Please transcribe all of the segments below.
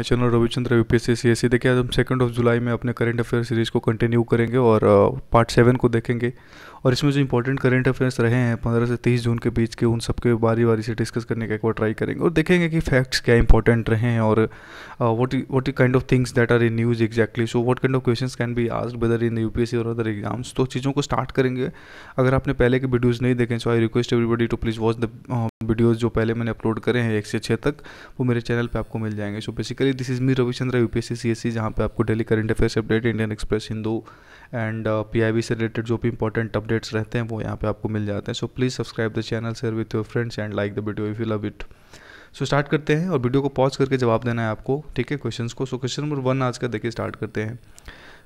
My channel Ravichandra U P S देखिए आज हम सेकंड ऑफ जुलाई में अपने करंट अफेयर सीरीज़ को कंटिन्यू करेंगे और पार्ट uh, सेवन को देखेंगे और इसमें जो इंपॉर्टेंट करंट अफेयर्स रहे हैं पंद्रह से तीस जून के बीच के उन सबके बारी बारी से डिस्कस करने का एक बार ट्राई करेंगे और देखेंगे कि फैक्ट्स क्या इंपॉर्टेंट रहे हैं और what what kind of things that are in news exactly so what kind of question can be asked whether in U और अदर एग्जाम्स तो चीज़ों को स्टार्ट करेंगे अगर आपने पहले के वीडियोज़ नहीं देखें so I request everybody to please watch the videos जो पहले मैंने अपलोड करे हैं एक से छः तक वो मेरे चैनल पे आपको मिल जाएंगे so basically this is me Ravichandra U P S C C C S जहाँ पे आपको daily current affairs update Indian Express Hindu and P uh, से रिलेटेड जो भी इंपॉर्टेंट अपडेट्स रहते हैं वो यहाँ पे आपको मिल जाते हैं so please subscribe the channel share with your friends and like the video if you love it so start करते हैं और वीडियो को पॉज करके जवाब देना है आपको ठीक है क्वेश्चन को सो क्वेश्चन नंबर वन आज का देखिए स्टार्ट करते हैं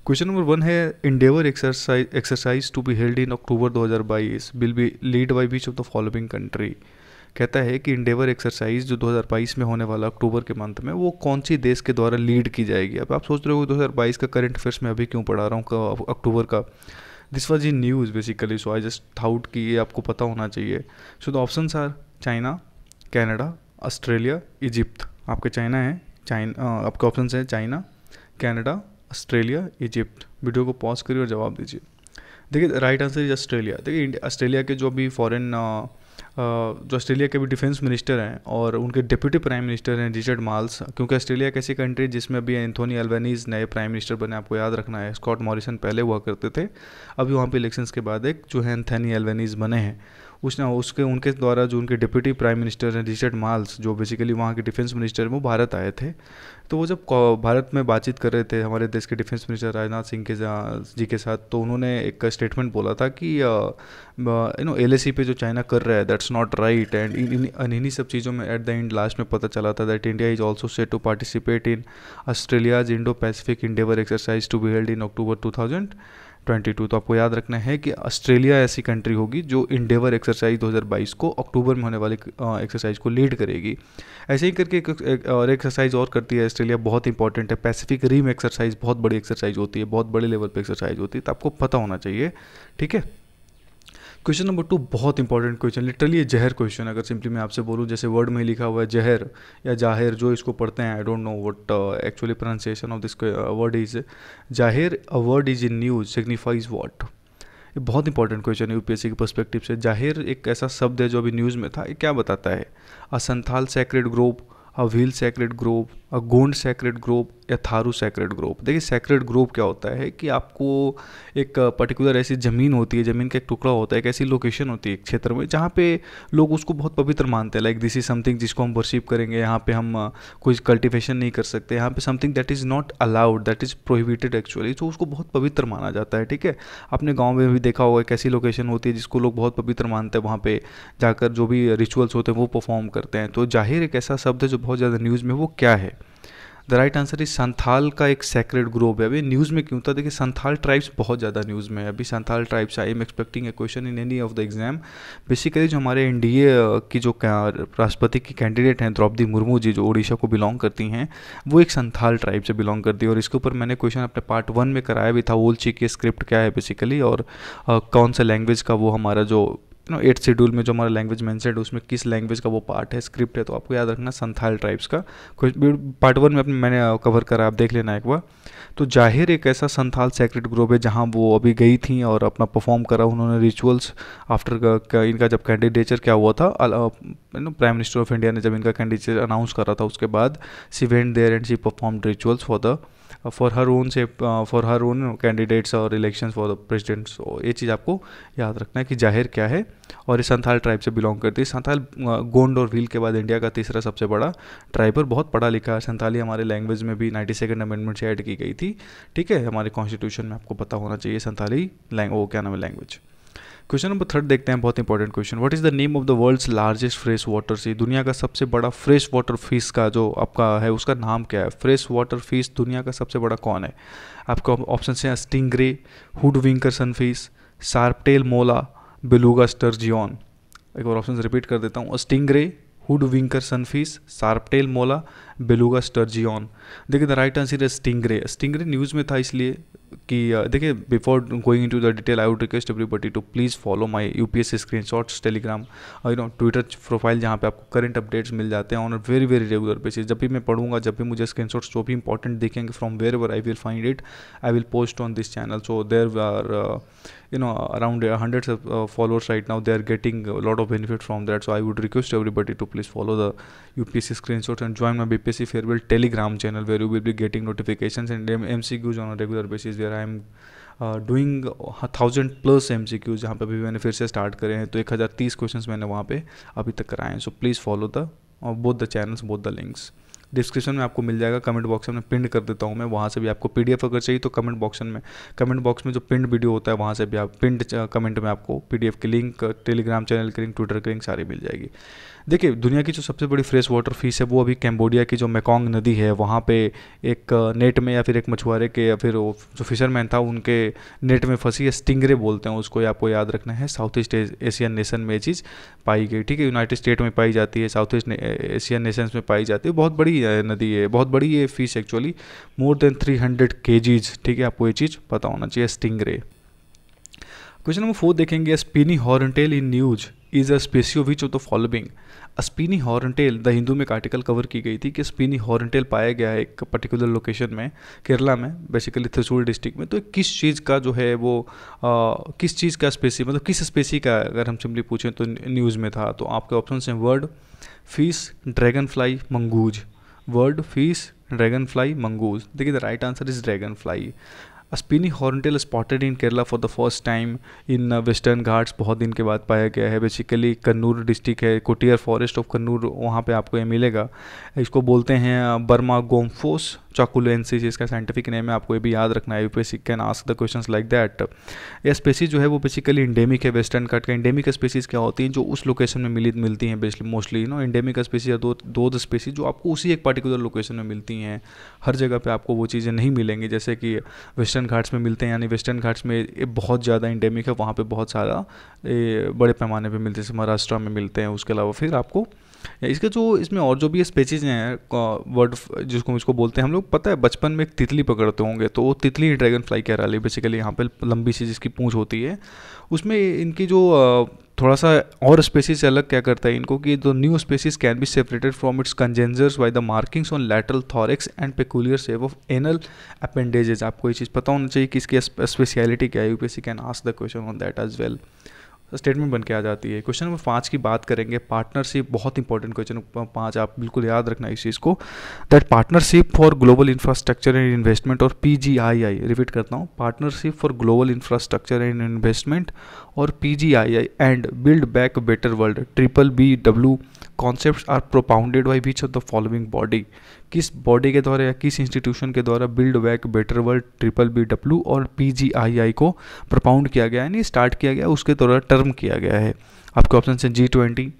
क्वेश्चन नंबर वन है Endeavour exercise exercise to be held in October बाईस will be lead by which of the following country कहता है कि इंडेवर एक्सरसाइज जो 2022 में होने वाला अक्टूबर के मंथ में वो कौन सी देश के द्वारा लीड की जाएगी अब आप सोच रहे हो 2022 का करंट अफेयर्स मैं अभी क्यों पढ़ा रहा हूँ अक्टूबर का this was in news basically so I just thought कि ये आपको पता होना चाहिए so the option are China Canada Australia Egypt आपके चाइना है चाइना आपके ऑप्शन हैं China Canada Australia Egypt video को पॉज करिए और जवाब दीजिए देखिए राइट आंसर इज ऑस्ट्रेलिया देखिए ऑस्ट्रेलिया के जो भी फॉरेन uh, जो ऑस्ट्रेलिया के भी डिफेंस मिनिस्टर हैं और उनके डिप्यूटी प्राइम मिनिस्टर हैं रिचर्ड माल्स क्योंकि ऑस्ट्रेलिया एक ऐसी कंट्री जिसमें अभी एंथोनी एल्वेनीज नए प्राइम मिनिस्टर बने आपको याद रखना है स्कॉट मॉरिसन पहले हुआ करते थे अभी वहाँ पर इलेक्शंस के बाद एक जो है एंथनी एल्वेनीज बने हैं उस उसके उनके द्वारा जो उनके डिप्यूटी प्राइम मिनिस्टर हैं रिचर्ड माल्स जो बेसिकली वहाँ के डिफेंस मिनिस्टर वो भारत आए थे तो वो जब भारत में बातचीत कर रहे थे हमारे देश के डिफेंस मिनिस्टर राजनाथ सिंह के जी के साथ तो उन्होंने एक स्टेटमेंट बोला था कि यू नो एल पे जो चाइना कर रहा है दैट्स नॉट राइट एंड इन्हीं सब चीज़ों में एट द एंड लास्ट में पता चला था that India is also set to participate in Australia's Indo Pacific Endeavour exercise to be held in October two thousand 2022 तो आपको याद रखना है कि ऑस्ट्रेलिया ऐसी कंट्री होगी जो इंडेवर एक्सरसाइज 2022 को अक्टूबर में होने वाली एक्सरसाइज को लीड करेगी ऐसे ही करके एक, और एक्सरसाइज और करती है ऑस्ट्रेलिया बहुत इंपॉर्टेंट है पैसिफिक रीम एक्सरसाइज बहुत बड़ी एक्सरसाइज होती है बहुत बड़े लेवल पर एक्सरसाइज होती है तो आपको पता होना चाहिए ठीक है क्वेश्चन नंबर टू बहुत इंपॉर्टेंट क्वेश्चन लिटरली ये जहर क्वेश्चन अगर सिंपली मैं आपसे बोलूँ जैसे वर्ड में लिखा हुआ है जहर या जाहिर जो इसको पढ़ते हैं I don't know what actually pronunciation of this word is Jaher a word is in news signifies what ये बहुत इंपॉर्टेंट क्वेश्चन है यूपीएससी के परस्पेक्टिव से जाहिर एक ऐसा शब्द है जो अभी न्यूज़ में था ये क्या बताता है a Santhal sacred grove a Bhil sacred grove Gond sacred grove या थारू सेक्रेट ग्रोप देखिए सेक्रेट ग्रोप क्या होता है कि आपको एक पर्टिकुलर ऐसी ज़मीन होती है ज़मीन का एक टुकड़ा होता है एक ऐसी लोकेशन होती है एक क्षेत्र में जहाँ पे लोग उसको बहुत पवित्र मानते हैं लाइक दिस इज़ समथिंग जिसको हम वर्शिप करेंगे यहाँ पे हम कोई कल्टिवेशन नहीं कर सकते यहाँ पे something that is not allowed that is prohibited actually तो उसको बहुत पवित्र माना जाता है ठीक है अपने गाँव में भी देखा होगा एक ऐसी लोकेशन होती है जिसको लोग बहुत पवित्र मानते हैं वहाँ पर जाकर जो भी रिचुअल्स होते हैं वो परफॉर्म करते हैं तो जाहिर एक ऐसा शब्द है जो बहुत ज़्यादा न्यूज़ में वो क्या है the right answer is Santhal का एक सेक्रेट ग्रोव है अभी न्यूज़ में क्यों था देखिए संथाल ट्राइब्स बहुत ज़्यादा न्यूज़ में है अभी Santhal tribes I am expecting a question in any of the exam basically जो हमारे एन की जो राष्ट्रपति की कैंडिडेट हैं द्रौपदी मुर्मू जी जो उड़ीसा को बिलोंग करती हैं वो एक संथाल ट्राइब से बिलोंग करती है और इसके ऊपर मैंने क्वेश्चन अपने पार्ट वन में कराया भी था ओल्ची की स्क्रिप्ट क्या है बेसिकली और कौन सा लैंग्वेज का वो हमारा जो नो एट शेड्यूल में जो हमारा लैंग्वेज मैंसेड है उसमें किस लैंग्वेज का वो पार्ट है स्क्रिप्ट है तो आपको याद रखना संथाल ट्राइब्स का कुछ पार्ट वन में अपने मैंने कवर करा आप देख लेना एक बार तो जाहिर एक ऐसा संथाल सेक्रेट ग्रुप है जहाँ वो अभी गई थी और अपना परफॉर्म करा उन्होंने रिचुअल्स आफ्टर इनका जब कैंडिडेचर क्या हुआ था no prime minister of India ने जब इनका कैंडिडेचर अनाउंस करा था उसके बाद she went there and she perform rituals for the for her own से फॉर हर ओन कैंडिडेट्स और इलेक्शन फॉर द ये चीज़ आपको याद रखना है कि जाहिर क्या है और ये संथाल ट्राइब से बिलोंग करती है संथाल uh, गोंड और व्हील के बाद इंडिया का तीसरा सबसे बड़ा ट्राइब और बहुत पढ़ा लिखा है संथाली हमारे लैंग्वेज में भी नाइन्टी सेकेंड अमेंडमेंट से ऐड की गई थी ठीक है हमारे कॉन्स्टिट्यूशन में आपको पता होना चाहिए संथाली लैंग वो क्या नाम है लैंग्वेज क्वेश्चन नंबर थर्ड देखते हैं बहुत important question what is the name of the world's largest fresh water sea दुनिया का सबसे बड़ा फ्रेश वाटर फिश का जो आपका है उसका नाम क्या है फ्रेश वाटर फिश दुनिया का सबसे बड़ा कौन है आपका ऑप्शन है stingray hoodwinker sunfish sharptail mola beluga sturgeon एक बार ऑप्शन रिपीट कर देता हूँ stingray hoodwinker sunfish sharptail mola beluga sturgeon देखिए द राइट आंसर है स्टिंगरे स्टिंगरे न्यूज़ में था इसलिए कि देखिए before going into the detail I would request everybody to please follow my U P S screenshots Telegram you know Twitter profile जहाँ पे आपको करंट अपडेट्स मिल जाते हैं on very very regular basis जब भी मैं पढ़ूंगा जब भी मुझे स्क्रीन शॉट्स जो भी इंपॉर्टेंट देखेंगे from wherever I will find it I will post on this channel so there are you know around hundreds followers right now they are getting lot of benefit from that so I would request everybody to please follow the U P S C screenshots and join my B P S C farewell Telegram channel where you will be getting notification and M C cues on regular basis there I am doing thousand plus M C Qs जहाँ पर अभी मैंने फिर से start करे हैं तो एक हज़ार तीस क्वेश्चन मैंने वहाँ पर अभी तक कराए हैं so please follow the both the channels both the links description में आपको मिल जाएगा कमेंट बॉक्स में पिंड कर देता हूँ मैं वहाँ से भी आपको पी अगर चाहिए तो कमेंट बॉक्स में कमेंट बॉक्स में जो पिंड वीडियो होता है वहाँ से भी आप पिंड कमेंट में आपको पी की लिंक टेलीग्राम चैनल की लिंक ट्विटर की लिंक सारी मिल जाएगी देखिए दुनिया की जो सबसे बड़ी फ्रेश वाटर फिश है वो अभी कैम्बोडिया की जो मेकोंग नदी है वहाँ पे एक नेट में या फिर एक मछुआरे के या फिर वो जो फिशरमैन था उनके नेट में फंसी है स्टिंगरे बोलते हैं उसको आपको याद रखना है साउथ ईस्ट एशियन नेशन में ये चीज़ पाई गई ठीक है यूनाइटेड स्टेट में पाई जाती है साउथ ईस्ट एशियन नेशन में पाई जाती है बहुत बड़ी या नदी है बहुत बड़ी है fish actually more than three hundred के ठीक है आपको ये चीज़ पता होना चाहिए स्टिंग रे क्वेश्चन नंबर फोर देखेंगे spiny horntail in news is a species which of the following spiny horntail the Hindu में एक आर्टिकल कवर की गई थी कि स्पिनी हॉर्नटेल पाया गया है एक पर्टिकुलर लोकेशन में केरला में बेसिकली थ्रिसूल डिस्ट्रिक्ट में तो किस चीज़ का जो है वो आ, किस चीज़ का स्पेसी मतलब किस स्पेसी का अगर हम सिंपली पूछें तो न्यूज़ में था तो आपके ऑप्शन हैं bird fish dragonfly mongoose bird fish dragonfly mongoose देखिए the right answer is dragonfly spiny horntail spotted in Kerala for the first time in Western Ghats बहुत दिन के बाद पाया गया है बेसिकली कन्नूर डिस्ट्रिक्ट है कोटियर फॉरेस्ट ऑफ कन्नूर वहाँ पे आपको ये मिलेगा इसको बोलते हैं बर्मा uh, गोम्फोस चाकुलेंसी जिसका साइंटिफिक नेम है आपको ये भी याद रखना है UPSC can ask the question like that ये स्पेसीज जो है वो बेसिकली इंडेमिक है वेस्टर्न कट का इंडेमिक स्पेसीज क्या होती हैं जो उस लोकेशन में मिली मिलती हैं basically mostly you know endemic species या दो दो स्पेसीज जो आपको उसी एक पर्टिकुलर लोकेशन में मिलती हैं हर जगह पर आपको वो चीज़ें नहीं मिलेंगी जैसे कि वेस्टर्न घाट्स में मिलते हैं यानी वेस्टर्न घाट्स में बहुत ज़्यादा इंडेमिक है वहाँ पर बहुत सारा बड़े पैमाने पर मिलते हैं महाराष्ट्र में मिलते हैं उसके अलावा फिर आपको इसका जो इसमें और जो भी स्पेचिज हैं वर्ड जिसको इसको बोलते हैं हम लोग पता है बचपन में एक तितली पकड़ते होंगे तो वो तितली ड्रैगन फ्लाई कह रहा है बेसिकली यहाँ पे लंबी सी जिसकी पूँछ होती है उसमें इनकी जो थोड़ा सा और स्पेसिस अलग क्या करता है इनको कि the new species can be separated from its congeners by the markings on lateral thorax and peculiar shape of anal appendages आपको ये चीज़ पता होना चाहिए कि इसकी स्पेशलिटी क्या है see can ask the question on that as well well. Statement बन के आ जाती है क्वेश्चन नंबर पाँच की बात करेंगे पार्टनरशिप बहुत इंपॉर्टेंट क्वेश्चन पाँच आप बिल्कुल याद रखना इस चीज़ को that partnership for global infrastructure and investment और पी रिपीट करता हूँ partnership for global infrastructure and investment और P G I I and build back better world triple B W concept are propounded by which of the following body किस body के द्वारा या किस institution के द्वारा build back better world triple B W और P G I I को propound किया गया यानी स्टार्ट किया गया उसके द्वारा टर्म किया गया है आपके ऑप्शन है G twenty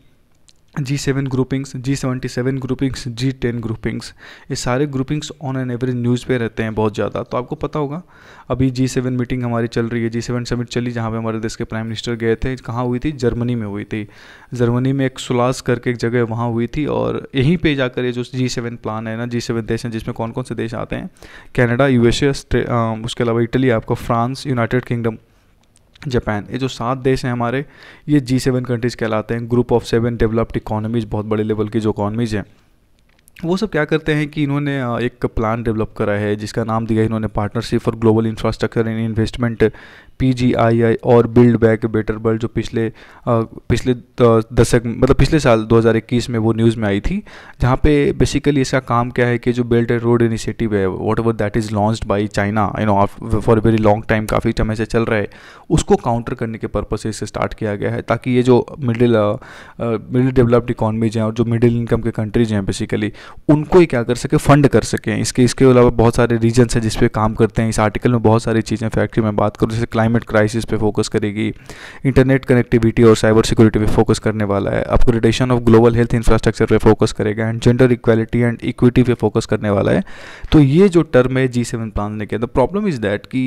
G seven groupings G seventy seven groupings G ten groupings ये सारे groupings on an average news पे रहते हैं बहुत ज़्यादा तो आपको पता होगा अभी जी सेवन मीटिंग हमारी चल रही है जी सेवन समिट चली जहाँ पे हमारे देश के प्राइम मिनिस्टर गए थे कहाँ हुई थी जर्मनी में हुई थी जर्मनी में एक सुलास करके एक जगह वहाँ हुई थी और यहीं पर जाकर ये जो जी सेवन प्लान है ना जी सेवन देश हैं जिसमें कौन कौन से देश आते हैं कैनेडा यू एस उसके अलावा इटली आपका फ्रांस यूनाइटेड किंगडम जापान ये जो सात देश हैं हमारे ये जी सेवन कंट्रीज़ कहलाते हैं group of seven developed economies बहुत बड़े लेवल की जो इकॉनमीज़ हैं वो सब क्या करते हैं कि इन्होंने एक प्लान डेवलप करा है जिसका नाम दिया है इन्होंने partnership for global infrastructure and investment P और बिल्ड बैक बेटर वर्ल्ड जो पिछले पिछले दशक मतलब पिछले साल 2021 में वो न्यूज़ में आई थी जहाँ पे बेसिकली इसका काम क्या है कि जो बेल्ट एंड रोड इनिशिएटिव है whatever that is launch by China you know for very long time काफ़ी समय से चल रहा है उसको काउंटर करने के पर्पज से इसे स्टार्ट किया गया है ताकि ये जो मिडिल मिडिल डेवलप्ड इकॉनमीज हैं और जो मिडिल इनकम के कंट्रीज हैं बेसिकली उनको ही क्या कर सके फंड कर सकें इसके इसके अलावा बहुत सारे रीजन्स हैं जिसपे काम करते हैं इस आर्टिकल में बहुत सारी चीज़ें फैक्ट्री में बात करूँ जैसे क्लाइमेट क्राइसिस पे फोकस करेगी इंटरनेट कनेक्टिविटी और साइबर सिक्योरिटी पे फोकस करने वाला है upgradation of global health infrastructure पे फोकस करेगा and gender equality and equity पे फोकस करने वाला है तो ये जो टर्म है जी सेवन प्लान ने किया द प्रॉब्लम इज़ दैट कि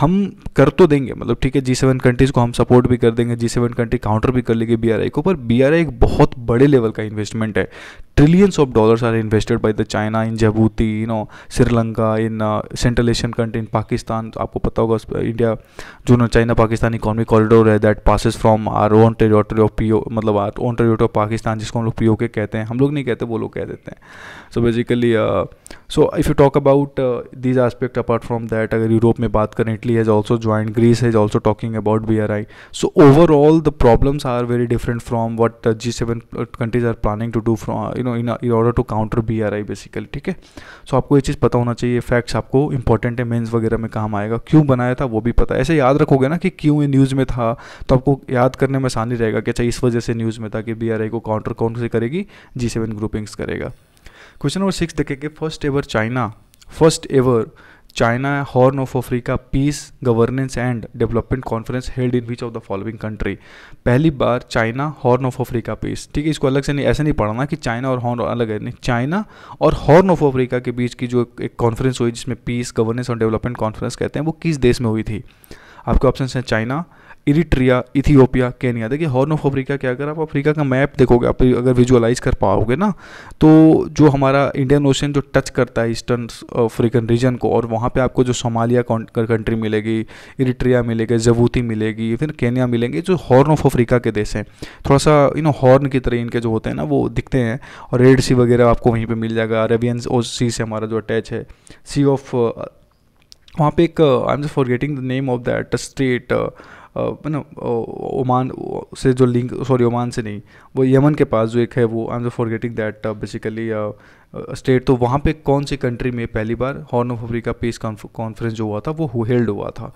हम कर तो देंगे मतलब ठीक है जी सेवन कंट्रीज़ को हम सपोर्ट भी कर देंगे जी सेवन कंट्री काउंटर भी कर लेगी बी को पर बी आई एक बहुत बड़े लेवल का इन्वेस्टमेंट है trillions of dollars are invested by the China in Djibouti, you know, Sri Lanka, in uh, Central Asian country, in Pakistan. आपको पता होगा इंडिया uh, जो ना चाइना पाकिस्तान इकोनॉमिक कॉरिडोर है that passes from our own territory of P मतलब our own territory of Pakistan जिसको हम लोग पी के कहते हैं हम लोग नहीं कहते वो लोग कह देते हैं so basically so if you talk about this aspect apart from that अगर यूरोप में बात करें Italy has also joint Greece has also talking about B R I so overall the problems are very different from what G seven countries are planning to do from you know in order to counter B R I basically ठीक है सो आपको ये चीज़ पता होना चाहिए facts आपको important है mains वगैरह में काम आएगा क्यों बनाया था वो भी पता है ऐसे याद रखोगे ना कि क्यों ये न्यूज़ में था तो आपको याद करने में आसानी रहेगा कि अच्छा इस वजह से न्यूज़ में था कि बी आर आई को काउंटर कौन से करेगी जी सेवन ग्रुपिंग्स करेगा क्वेश्चन नंबर सिक्स देखेंगे first ever China first ever China horn of Africa peace governance and development conference held in which of the following country पहली बार China horn of Africa peace ठीक है इसको अलग से नहीं ऐसे नहीं पढ़ना कि चाइना और हॉर्न अलग है नहीं चाइना और हॉर्न ऑफ अफ्रीका के बीच की जो एक कॉन्फ्रेंस हुई जिसमें पीस गवर्नेंस और डेवलपमेंट कॉन्फ्रेंस कहते हैं वो किस देश में हुई थी आपके ऑप्शन हैं चाइना इरिट्रिया इथियोपिया केनिया देखिए हॉर्न ऑफ अफ्रीका क्या अगर आप अफ्रीका का मैप देखोगे आप अगर विजुअलाइज कर पाओगे ना तो जो हमारा इंडियन ओशन जो टच करता है ईस्टर्न अफ्रीकन रीजन को और वहाँ पे आपको जो सोमालिया कंट्री मिलेगी इरिट्रिया मिलेगी जबूती मिलेगी फिर केनिया मिलेंगे जो हॉर्न ऑफ अफ्रीका के देश हैं थोड़ा सा यू नो हॉर्न की तरह इनके जो होते हैं ना वो दिखते हैं और रेड सी वगैरह आपको वहीं पर मिल जाएगा अरेबियन सी से हमारा जो अटैच है सी ऑफ वहाँ पे एक I am just forgetting the name of that state ना ओमान से जो लिंक सॉरी ओमान से नहीं वो यमन के पास जो एक है वो I am just forgetting that basically state तो वहाँ पे कौन सी कंट्री में पहली बार horn of Africa peace conference जो हुआ था वो हेल्ड हुआ था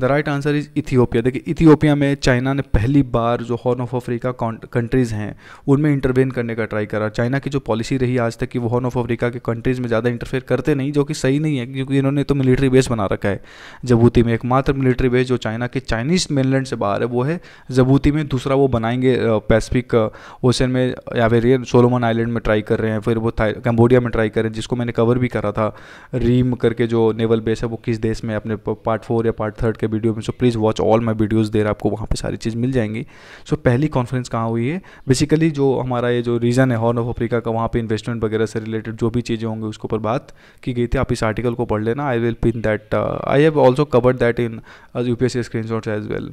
the right answer is Ethiopia देखिए इथियोपिया में चाइना ने पहली बार जो हॉर्न ऑफ अफ्रीका कंट्रीज़ हैं उनमें इंटरवेन करने का ट्राई करा चाइना की जो पॉलिसी रही आज तक कि वो हॉर्न ऑफ अफ्रीका के कंट्रीज़ में ज़्यादा इंटरफेयर करते नहीं जो कि सही नहीं है क्योंकि इन्होंने तो मिलिट्री बेस बना रखा है जबूती में एकमात्र मिलिट्री बेस जो चाइना के चाइनीज़ मेनलैंड से बाहर है वो है जबूती में दूसरा वो बनाएंगे पैसिफिक ओशन में या फिर सोलोमन आइलैंड में ट्राई कर रहे हैं फिर वो कंबोडिया में ट्राई कर रहे हैं जिसको मैंने कवर भी करा था रीम करके जो नेवल बेस है वो किस देश में अपने पार्ट फोर या पार्ट थर्ड के वीडियो में so please watch all my videos there आपको वहाँ पर सारी चीज़ मिल जाएंगी सो पहली कॉन्फ्रेंस कहाँ हुई है बेसिकली जो हमारा ये जो रीज़न है हॉर्न ऑफ अफ्रीका का वहाँ पर इन्वेस्टमेंट वगैरह से रिलेटेड जो भी चीज़ें होंगी उसके ऊपर बात की गई थी आप इस आर्टिकल को पढ़ लेना I will pin that I have also covered that in U P S C screenshots as well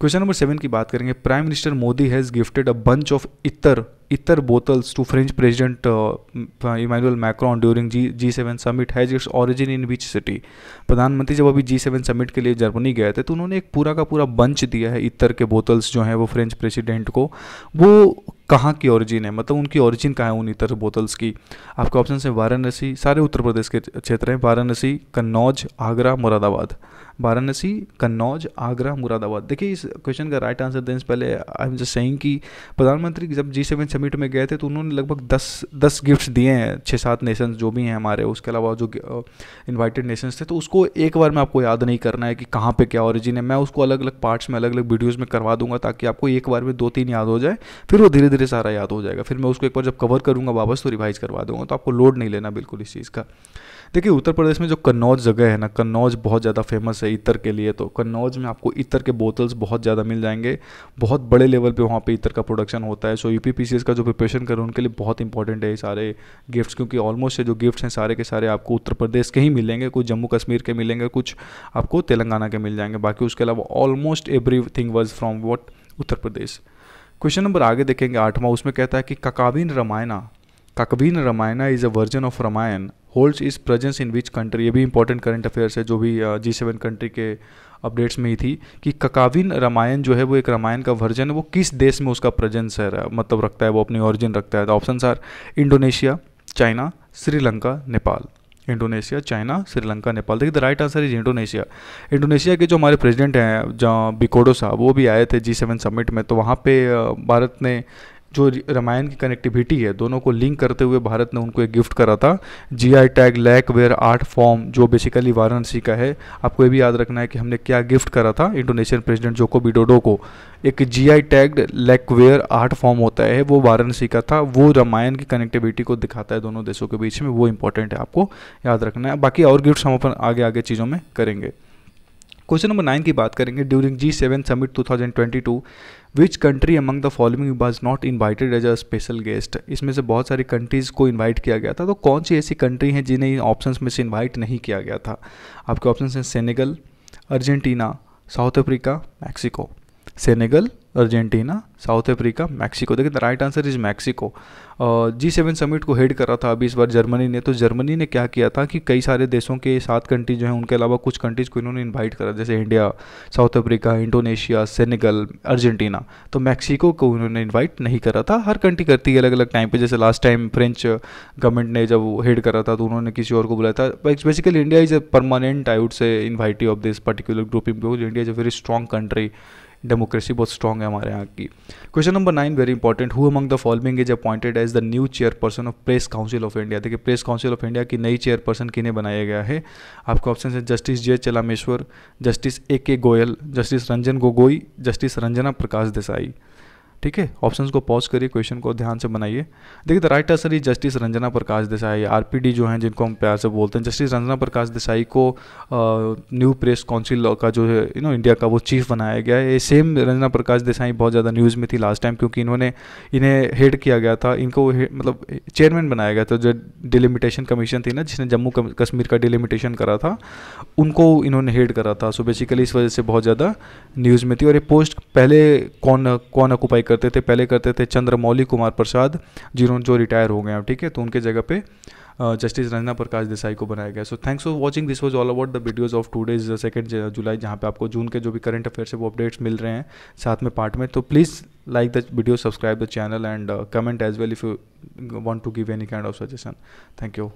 question number seven की बात करेंगे prime minister Modi has gifted a bunch of ittar ittar bottles to French president Emmanuel Macron during G G seven summit has its origin in which city प्रधानमंत्री जब अभी जी seven summit के लिए Germany गए थे तो उन्होंने एक पूरा का पूरा बंच दिया है इतर के बोतल्स जो हैं वो फ्रेंच प्रेसिडेंट को वो कहाँ की ओरिजिन है मतलब उनकी ओरिजिन कहाँ है उन इतर बोतल्स की आपके ऑप्शन है वाराणसी सारे उत्तर प्रदेश के क्षेत्र हैं वाराणसी कन्नौज आगरा मुरादाबाद वाराणसी कन्नौज आगरा मुरादाबाद देखिए इस क्वेश्चन का राइट आंसर देने से पहले आई एम जस्ट सेइंग कि प्रधानमंत्री जब जी सेवन समिट में गए थे तो उन्होंने लगभग दस दस गिफ्ट्स दिए हैं छः सात नेशंस जो भी हैं हमारे उसके अलावा जो इन्वाइटेड नेशंस थे तो उसको एक बार में आपको याद नहीं करना है कि कहाँ पर क्या ऑरिजिन है मैं उसको अलग अलग पार्ट्स में अलग अलग वीडियोज़ में करवा दूंगा ताकि आपको एक बार में दो तीन याद हो जाए फिर वो धीरे धीरे सारा याद हो जाएगा फिर मैं उसको एक बार जब कवर करूँगा वापस तो रिवाइज़ करवा दूंगा तो आपको लोड नहीं लेना बिल्कुल इस चीज़ का देखिए उत्तर प्रदेश में जो कन्नौज जगह है ना कन्नौज बहुत ज़्यादा फेमस है इतर के लिए तो कन्नौज में आपको इतर के बोतल्स बहुत ज़्यादा मिल जाएंगे बहुत बड़े लेवल पे वहाँ पे इतर का प्रोडक्शन होता है सो यू पी का जो प्रिपरेशन करें उनके लिए बहुत इंपॉर्टेंट है ये सारे गिफ्ट्स क्योंकि ऑलमोस्ट जो गिफ्ट्स हैं सारे के सारे आपको उत्तर प्रदेश के ही मिलेंगे कुछ जम्मू कश्मीर के मिलेंगे कुछ आपको तेलंगाना के मिल जाएंगे बाकी उसके अलावा almost everything was from what Uttar Pradesh question number आगे देखेंगे आठवां उसमें कहता है कि Kakawin Ramayana Kakawin Ramayana is a version of Ramayana holds its presence in which country ये भी इंपॉर्टेंट करंट अफेयर्स है जो भी जी सेवन कंट्री के अपडेट्स में ही थी कि ककाविन रामायण जो है वो एक रामायण का वर्जन है वो किस देश में उसका प्रेजेंस है मतलब रखता है वो अपनी ओरिजिन रखता है तो option are Indonesia China Sri Lanka Nepal Indonesia China Sri Lanka Nepal देखिए the right answer is Indonesia Indonesia के जो हमारे प्रेसिडेंट हैं जहाँ बिकोडो साहब वो भी आए थे जी सेवन समिट में तो वहाँ पे भारत ने जो रामायण की कनेक्टिविटी है दोनों को लिंक करते हुए भारत ने उनको एक गिफ्ट करा था GI tag lacquer ware art form जो बेसिकली वाराणसी का है आपको ये भी याद रखना है कि हमने क्या गिफ्ट करा था इंडोनेशियन प्रेसिडेंट जोको बिडोडो को एक GI tagged lacquer ware art form होता है वो वाराणसी का था वो रामायण की कनेक्टिविटी को दिखाता है दोनों देशों के बीच में वो इंपॉर्टेंट है आपको याद रखना है बाकी और गिफ्ट हम अपन आगे आगे चीज़ों में करेंगे क्वेश्चन नंबर नाइन की बात करेंगे during G seven summit two thousand twenty two which country among the following was not invited as a special guest इसमें से बहुत सारी कंट्रीज़ को इन्वाइट किया गया था तो कौन सी ऐसी कंट्री हैं जिन्हें इन ऑप्शन में से इन्वाइट नहीं किया गया था आपके ऑप्शन हैं Senegal Argentina South Africa Mexico Senegal Argentina South Africa Mexico देखिए the right answer is Mexico G seven summit को हेड कर रहा था अभी इस बार जर्मनी ने तो जर्मनी ने क्या किया था कि कई सारे देशों के सात कंट्रीज जो हैं उनके अलावा कुछ कंट्रीज़ को इन्होंने इन्वाइट करा जैसे India South Africa Indonesia Senegal Argentina तो मैक्सिको को उन्होंने इन्वाइट नहीं करा था हर कंट्री करती है अलग अलग टाइम पर जैसे लास्ट टाइम फ्रेंच गवर्नमेंट ने जब हेड करा था तो उन्होंने किसी और को बुलाया था basically India is a permanent I would say invitee of this particular group India is a very strong country democracy बहुत स्ट्रॉन्ग है हमारे यहाँ की question number nine very important who among the following is appointed as the new chairperson of press council of India देखिए press council of India की नई chairperson किन्हें बनाया गया है आपका ऑप्शन है justice J चलामेश्वर justice A K Goyal justice Ranjan Gogoi justice Ranjana Prakash Desai ठीक है ऑप्शंस को पॉज करिए क्वेश्चन को ध्यान से बनाइए देखिए the right answer is justice Ranjana Prakash Desai RPD जो हैं जिनको हम प्यार से बोलते हैं जस्टिस रंजना प्रकाश देसाई को न्यू प्रेस काउंसिल का जो है यू नो इंडिया का वो चीफ बनाया गया ये सेम रंजना प्रकाश देसाई बहुत ज़्यादा न्यूज़ में थी लास्ट टाइम क्योंकि इन्होंने इन्हें हेड किया गया था इनको मतलब चेयरमैन बनाया गया था जो डिलिमिटेशन कमीशन थी ना जिसने जम्मू कश्मीर का डिलिमिटेशन करा था उनको इन्होंने हेड करा था सो बेसिकली इस वजह से बहुत ज़्यादा न्यूज़ में थी और ये पोस्ट पहले कौन कौन ऑक्यूपाई करते थे पहले करते थे चंद्रमौली कुमार प्रसाद जिन्होंने जो रिटायर हो गए हैं ठीक है तो उनके जगह पे जस्टिस रंजना प्रकाश देसाई को बनाया गया so thanks for watching this was all about the videos of today's second July जहाँ पे आपको जून के जो भी करंट अफेयर्स है वो अपडेट्स मिल रहे हैं साथ में पार्ट में तो please like the video subscribe the channel and comment as well if you want to give any kind of suggestion thank you